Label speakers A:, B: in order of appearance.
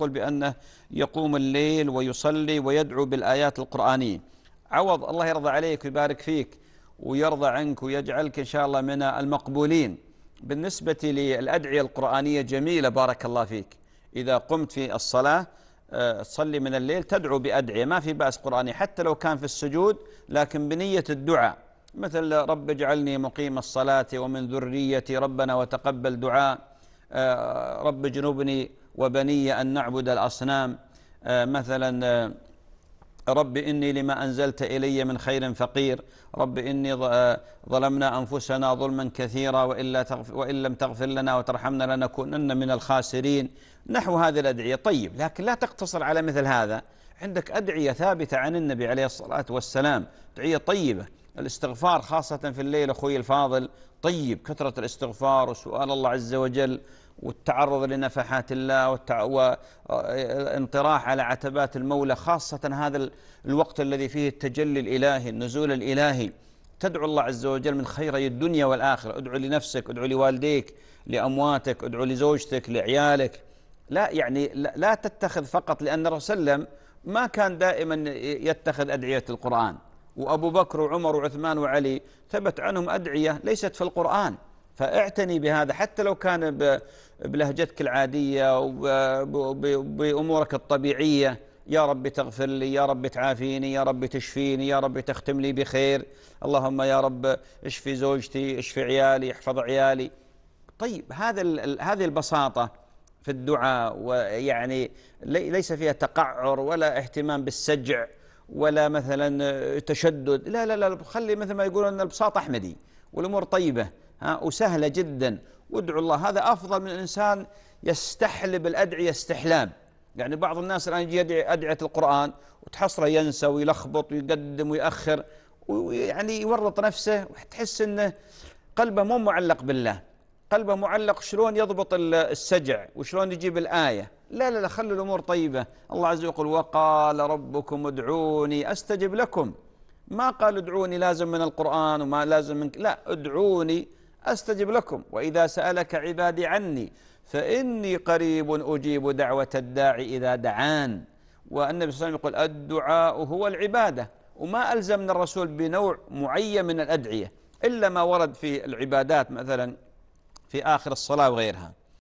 A: يقول بأنه يقوم الليل ويصلي ويدعو بالآيات القرآنية عوض الله يرضى عليك ويبارك فيك ويرضى عنك ويجعلك إن شاء الله من المقبولين بالنسبة للأدعية القرآنية جميلة بارك الله فيك إذا قمت في الصلاة آه، تصلي من الليل تدعو بأدعية ما في بأس قرآني حتى لو كان في السجود لكن بنية الدعاء مثل رب اجعلني مقيم الصلاة ومن ذريتي ربنا وتقبل دعاء آه، رب جنوبني وبني أن نعبد الأصنام آه، مثلا آه، رب إني لما أنزلت إلي من خير فقير رب إني ظلمنا أنفسنا ظلما كثيرا وإلا وإن لم تغفر لنا وترحمنا لنكونن من الخاسرين نحو هذه الأدعية طيب لكن لا تقتصر على مثل هذا عندك أدعية ثابتة عن النبي عليه الصلاة والسلام أدعية طيبة الاستغفار خاصة في الليل أخوي الفاضل طيب كثرة الاستغفار وسؤال الله عز وجل والتعرض لنفحات الله والتع... والانطراح على عتبات المولى خاصة هذا الوقت الذي فيه التجلي الإلهي النزول الإلهي تدعو الله عز وجل من خيري الدنيا والآخرة ادعو لنفسك ادعو لوالديك لأمواتك ادعو لزوجتك لعيالك لا يعني لا تتخذ فقط لأن الرسول ما كان دائما يتخذ أدعية القرآن وأبو بكر وعمر وعثمان وعلي ثبت عنهم أدعية ليست في القرآن فاعتني بهذا حتى لو كان بلهجتك العادية وبأمورك الطبيعية يا رب تغفر لي يا رب تعافيني يا رب تشفيني يا رب تختم لي بخير اللهم يا رب اشفي زوجتي اشفي عيالي احفظ عيالي طيب هذا هذه البساطة في الدعاء ويعني ليس فيها تقعر ولا اهتمام بالسجع ولا مثلا آه، تشدد لا لا لا خلي مثل ما يقولون البساط احمدي والامور طيبه ها وسهله جدا وادعوا الله هذا افضل من الانسان يستحلب الادعيه استحلاب يعني بعض الناس الان يجي يدعي ادعيه القران وتحصره ينسى ويلخبط ويقدم ويأخر ويعني يورط نفسه وتحس انه قلبه مو معلق بالله قلبه معلق شلون يضبط السجع وشلون يجيب الآية لا لا لا خلوا الأمور طيبة الله عز وجل يقول وقال ربكم ادعوني أستجب لكم ما قال ادعوني لازم من القرآن وما لازم من لا ادعوني أستجب لكم وإذا سألك عبادي عني فإني قريب أجيب دعوة الداعي إذا دعان والنبي صلى الله عليه وسلم يقول الدعاء هو العبادة وما ألزمنا الرسول بنوع معين من الأدعية إلا ما ورد في العبادات مثلا في آخر الصلاة وغيرها